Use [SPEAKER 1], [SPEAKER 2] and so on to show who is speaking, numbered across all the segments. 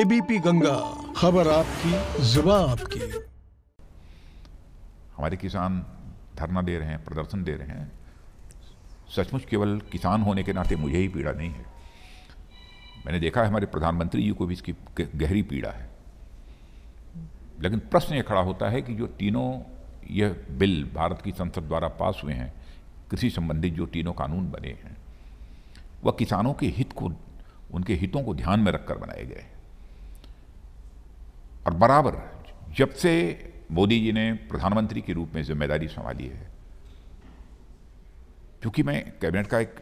[SPEAKER 1] ABP Ganga खबर आपकी जुबा आपकी हमारे किसान धरना दे रहे हैं प्रदर्शन दे रहे हैं सचमुच केवल किसान होने के नाते मुझे ही पीड़ा नहीं है मैंने देखा है हमारे प्रधानमंत्री जी को भी इसकी गहरी पीड़ा है लेकिन प्रश्न ये खड़ा होता है कि जो तीनों यह बिल भारत की संसद द्वारा पास हुए हैं कृषि संबंधित जो तीनों कानून बने हैं वह किसानों के हित को उनके हितों को ध्यान में रखकर बनाए गए और बराबर जब से मोदी जी ने प्रधानमंत्री के रूप में जिम्मेदारी संभाली है क्योंकि मैं कैबिनेट का एक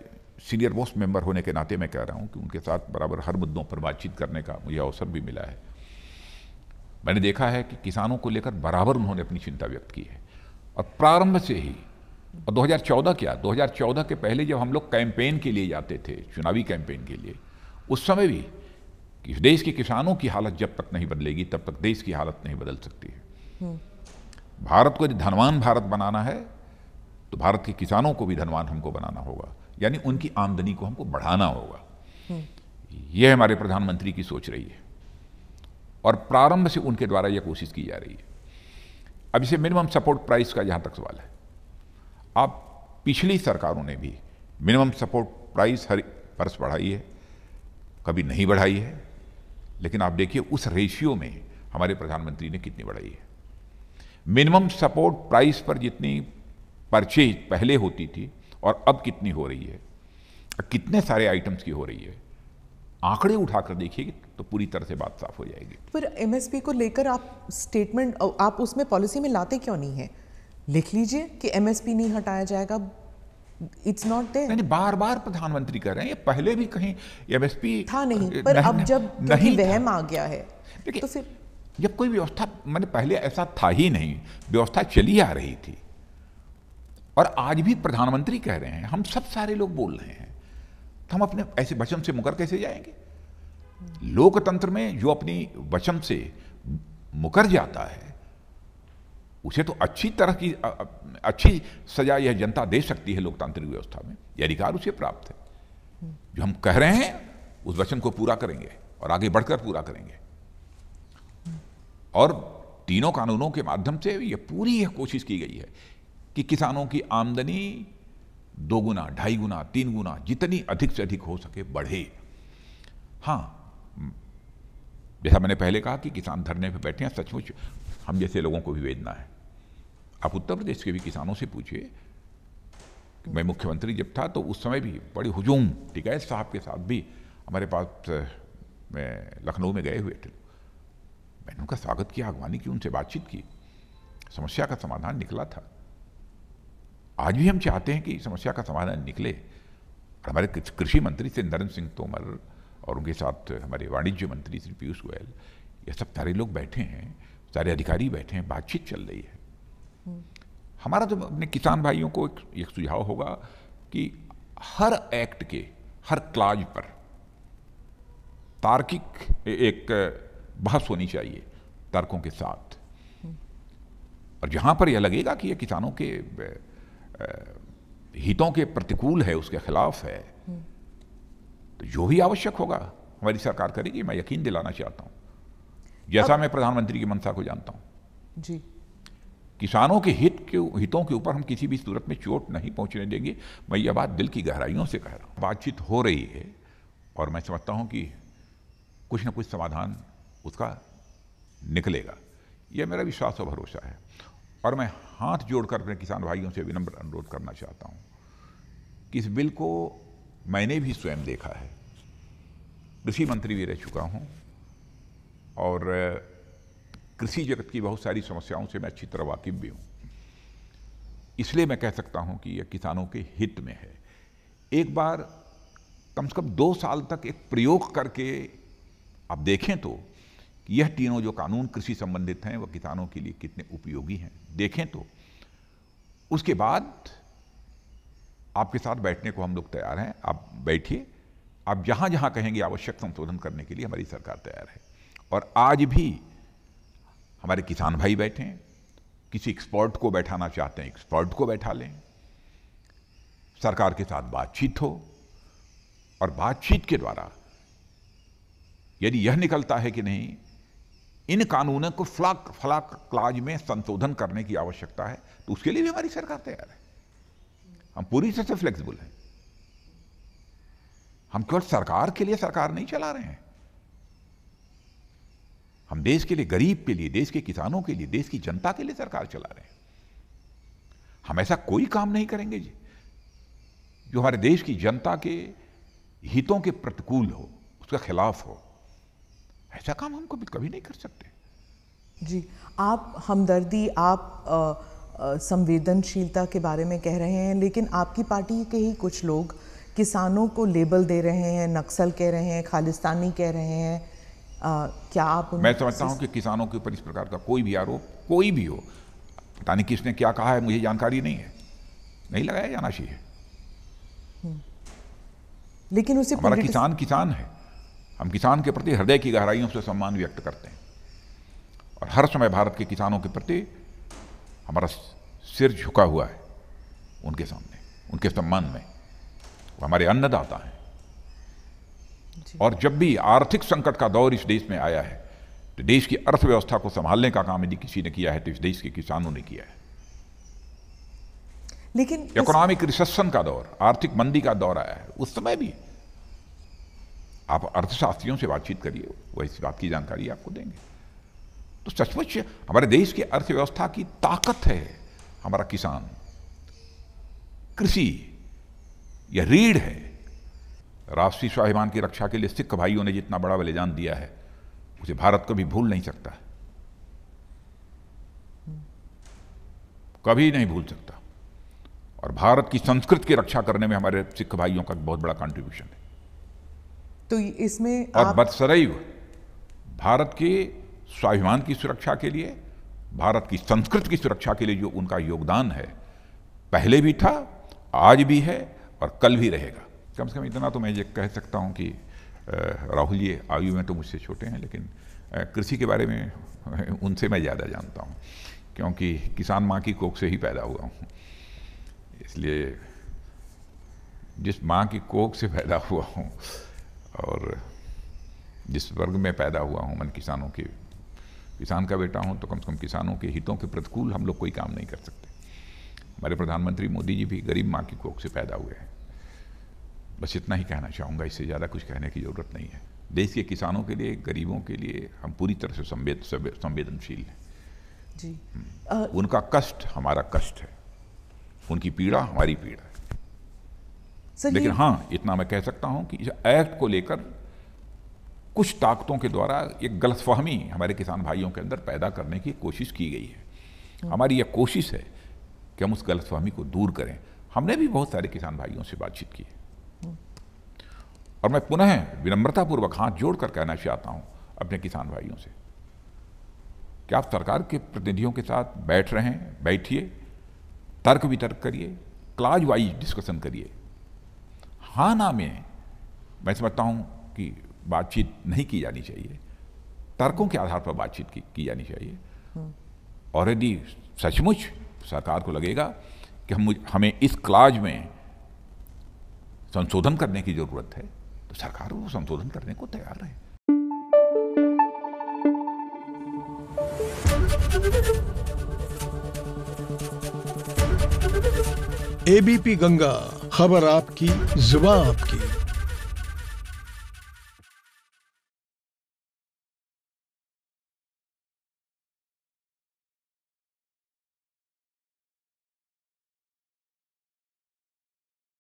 [SPEAKER 1] सीनियर मोस्ट मेंबर होने के नाते मैं कह रहा हूं कि उनके साथ बराबर हर मुद्दों पर बातचीत करने का मुझे अवसर भी मिला है मैंने देखा है कि किसानों को लेकर बराबर उन्होंने अपनी चिंता व्यक्त की है और प्रारंभ से ही और 2014 क्या 2014 के पहले जब हम लोग कैंपेन के लिए जाते थे चुनावी कैंपेन के लिए उस समय भी कि देश के किसानों की हालत जब तक नहीं बदलेगी तब तक देश की हालत नहीं बदल सकती है हम्म। भारत को यदि धनवान भारत बनाना है तो भारत के किसानों को भी धनवान हमको बनाना होगा यानी उनकी आमदनी को हमको बढ़ाना होगा हम्म। यह हमारे प्रधानमंत्री की सोच रही है और प्रारंभ से उनके द्वारा यह कोशिश की जा रही है अब इसे मिनिमम सपोर्ट प्राइस का जहां तक सवाल है आप पिछली सरकारों ने भी मिनिमम सपोर्ट प्राइस हर वर्ष बढ़ाई है कभी नहीं बढ़ाई है लेकिन आप देखिए उस रेशियो में हमारे प्रधानमंत्री ने कितनी बढ़ाई है मिनिमम सपोर्ट प्राइस पर जितनी परचेज पहले होती थी और अब कितनी हो रही है कितने सारे आइटम्स की हो रही है आंकड़े उठाकर देखिए तो पूरी तरह से बात साफ हो जाएगी पर एमएसपी को लेकर आप स्टेटमेंट आप उसमें पॉलिसी में लाते क्यों नहीं है लिख लीजिए कि एमएसपी नहीं हटाया जाएगा इट्स नॉट देयर नहीं बार बार प्रधानमंत्री कह रहे हैं ये पहले भी कहीं एमएसपी था नहीं पर अब जब नहीं वहम आ गया है तो फिर जब कोई व्यवस्था मैंने पहले ऐसा था ही नहीं व्यवस्था चली आ रही थी और आज भी प्रधानमंत्री कह रहे हैं हम सब सारे लोग बोल रहे हैं तो हम अपने ऐसे वचन से मुकर कैसे जाएंगे लोकतंत्र में जो अपनी वचन से मुकर जाता है उसे तो अच्छी तरह की अच्छी सजा यह जनता दे सकती है लोकतांत्रिक व्यवस्था में यह अधिकार उसे प्राप्त है जो हम कह रहे हैं उस वचन को पूरा करेंगे और आगे बढ़कर पूरा करेंगे और तीनों कानूनों के माध्यम से यह पूरी यह कोशिश की गई है कि किसानों की आमदनी दो गुना ढाई गुना तीन गुना जितनी अधिक से अधिक हो सके बढ़े हाँ जैसा मैंने पहले कहा कि किसान धरने पर बैठे हैं सचमुच हम जैसे लोगों को भी भेजना है आप उत्तर प्रदेश के भी किसानों से पूछिए मैं मुख्यमंत्री जब था तो उस समय भी बड़ी हुजूम टिकैत साहब के साथ भी हमारे पास मैं लखनऊ में गए हुए थे मैंने उनका स्वागत किया अगवानी की उनसे बातचीत की समस्या का समाधान निकला था आज भी हम चाहते हैं कि समस्या का समाधान निकले हमारे कृषि मंत्री श्री नरेंद्र सिंह तोमर और उनके साथ हमारे वाणिज्य मंत्री श्री पीयूष गोयल ये सब सारे लोग बैठे हैं सारे अधिकारी बैठे हैं बातचीत चल रही है हमारा तो अपने किसान भाइयों को एक, एक सुझाव होगा कि हर एक्ट के हर क्लाज पर तार्किक एक बहस होनी चाहिए तर्कों के साथ और जहां पर यह लगेगा कि यह किसानों के हितों के प्रतिकूल है उसके खिलाफ है तो जो भी आवश्यक होगा हमारी सरकार करेगी मैं यकीन दिलाना चाहता हूं जैसा मैं प्रधानमंत्री की मंशा को जानता हूं जी किसानों के हित के हितों के ऊपर हम किसी भी सूरत में चोट नहीं पहुंचने देंगे मैं यह बात दिल की गहराइयों से कह रहा हूँ बातचीत हो रही है और मैं समझता हूँ कि कुछ ना कुछ समाधान उसका निकलेगा यह मेरा विश्वास और भरोसा है और मैं हाथ जोड़कर अपने किसान भाइयों से विनम्र अनुरोध करना चाहता हूँ कि इस बिल को मैंने भी स्वयं देखा है कृषि मंत्री भी रह चुका हूँ और कृषि जगत की बहुत सारी समस्याओं से मैं अच्छी तरह वाकिफ भी हूँ इसलिए मैं कह सकता हूँ कि यह किसानों के हित में है एक बार कम से कम दो साल तक एक प्रयोग करके आप देखें तो यह तीनों जो कानून कृषि संबंधित हैं वह किसानों के लिए कितने उपयोगी हैं देखें तो उसके बाद आपके साथ बैठने को हम लोग तैयार हैं आप बैठिए आप जहाँ जहाँ कहेंगे आवश्यक संशोधन करने के लिए हमारी सरकार तैयार है और आज भी हमारे किसान भाई बैठे हैं किसी एक्सपर्ट को बैठाना चाहते हैं एक्सपर्ट को बैठा लें सरकार के साथ बातचीत हो और बातचीत के द्वारा यदि यह निकलता है कि नहीं इन कानूनों को फ्लाक फ्लाक क्लाज में संशोधन करने की आवश्यकता है तो उसके लिए भी हमारी सरकार तैयार है हम पूरी तरह से फ्लेक्सिबल हैं हम केवल सरकार के लिए सरकार नहीं चला रहे हैं हम देश के लिए गरीब के लिए देश के किसानों के लिए देश की जनता के लिए सरकार चला रहे हैं हम ऐसा कोई काम नहीं करेंगे जी जो हमारे देश की जनता के हितों के प्रतिकूल हो उसका खिलाफ हो ऐसा काम हम कभी कभी नहीं कर सकते जी आप हमदर्दी आप संवेदनशीलता के बारे में कह रहे हैं लेकिन आपकी पार्टी के ही कुछ लोग किसानों को लेबल दे रहे हैं नक्सल कह रहे हैं खालिस्तानी कह रहे हैं आ, क्या आप मैं समझता हूँ कि किसानों के ऊपर इस प्रकार का कोई भी आरोप कोई भी हो पता नहीं किसने क्या कहा है मुझे जानकारी नहीं है नहीं लगाया जाना चाहिए हम्म। लेकिन उसे हमारा किसान किसान है हम किसान के प्रति हृदय की गहराइयों से सम्मान व्यक्त करते हैं और हर समय भारत के किसानों के प्रति हमारा सिर झुका हुआ है उनके सामने उनके सम्मान में वो हमारे अन्नदाता हैं और जब भी आर्थिक संकट का दौर इस देश में आया है तो देश की अर्थव्यवस्था को संभालने का काम यदि किसी ने किया है तो इस देश के किसानों ने किया है लेकिन इकोनॉमिक रिसेशन का दौर आर्थिक मंदी का दौर आया है उस समय भी आप अर्थशास्त्रियों से बातचीत करिए वह इस बात की जानकारी आपको देंगे तो सचमुच हमारे देश की अर्थव्यवस्था की ताकत है हमारा किसान कृषि यह रीढ़ है राष्ट्रीय स्वाभिमान की रक्षा के लिए सिख भाइयों ने जितना बड़ा बलिदान दिया है उसे भारत कभी भूल नहीं सकता कभी नहीं भूल सकता और भारत की संस्कृति की रक्षा करने में हमारे सिख भाइयों का बहुत बड़ा कंट्रीब्यूशन है तो इसमें और आप... बदसरैव भारत के स्वाभिमान की सुरक्षा के लिए भारत की संस्कृति की सुरक्षा के लिए जो उनका योगदान है पहले भी था आज भी है और कल भी रहेगा कम से कम इतना तो मैं ये कह सकता हूँ कि राहुल जी आयु में तो मुझसे छोटे हैं लेकिन कृषि के बारे में उनसे मैं ज़्यादा जानता हूँ क्योंकि किसान माँ की कोख से ही पैदा हुआ हूँ इसलिए जिस माँ की कोख से पैदा हुआ हूँ और जिस वर्ग में पैदा हुआ हूँ मैंने किसानों के किसान का बेटा हूँ तो कम से कम किसानों के हितों के प्रतिकूल हम लोग कोई काम नहीं कर सकते हमारे प्रधानमंत्री मोदी जी भी गरीब माँ की कोख से पैदा हुए हैं बस इतना ही कहना चाहूँगा इससे ज़्यादा कुछ कहने की ज़रूरत नहीं है देश के किसानों के लिए गरीबों के लिए हम पूरी तरह से संवेद संवेदनशील हैं जी आ, हम्म। उनका कष्ट हमारा कष्ट है उनकी पीड़ा हमारी पीड़ा है लेकिन हाँ इतना मैं कह सकता हूँ कि इस एक्ट को लेकर कुछ ताकतों के द्वारा एक गलतफहमी हमारे किसान भाइयों के अंदर पैदा करने की कोशिश की गई है हाँ। हमारी यह कोशिश है कि हम उस गलतफहमी को दूर करें हमने भी बहुत सारे किसान भाइयों से बातचीत की है और मैं पुनः विनम्रतापूर्वक हाथ जोड़कर कहना चाहता हूँ अपने किसान भाइयों से कि आप सरकार के प्रतिनिधियों के साथ बैठ रहे हैं बैठिए तर्क वितर्क करिए क्लाज वाइज डिस्कशन करिए हाँ ना में मैं समझता हूँ कि बातचीत नहीं की जानी चाहिए तर्कों के आधार पर बातचीत की, की जानी चाहिए और यदि सचमुच सरकार को लगेगा कि हम हमें इस क्लाज में संशोधन करने की ज़रूरत है तो सरकार वो संशोधन करने को तैयार है एबीपी गंगा खबर आपकी जुबा आपकी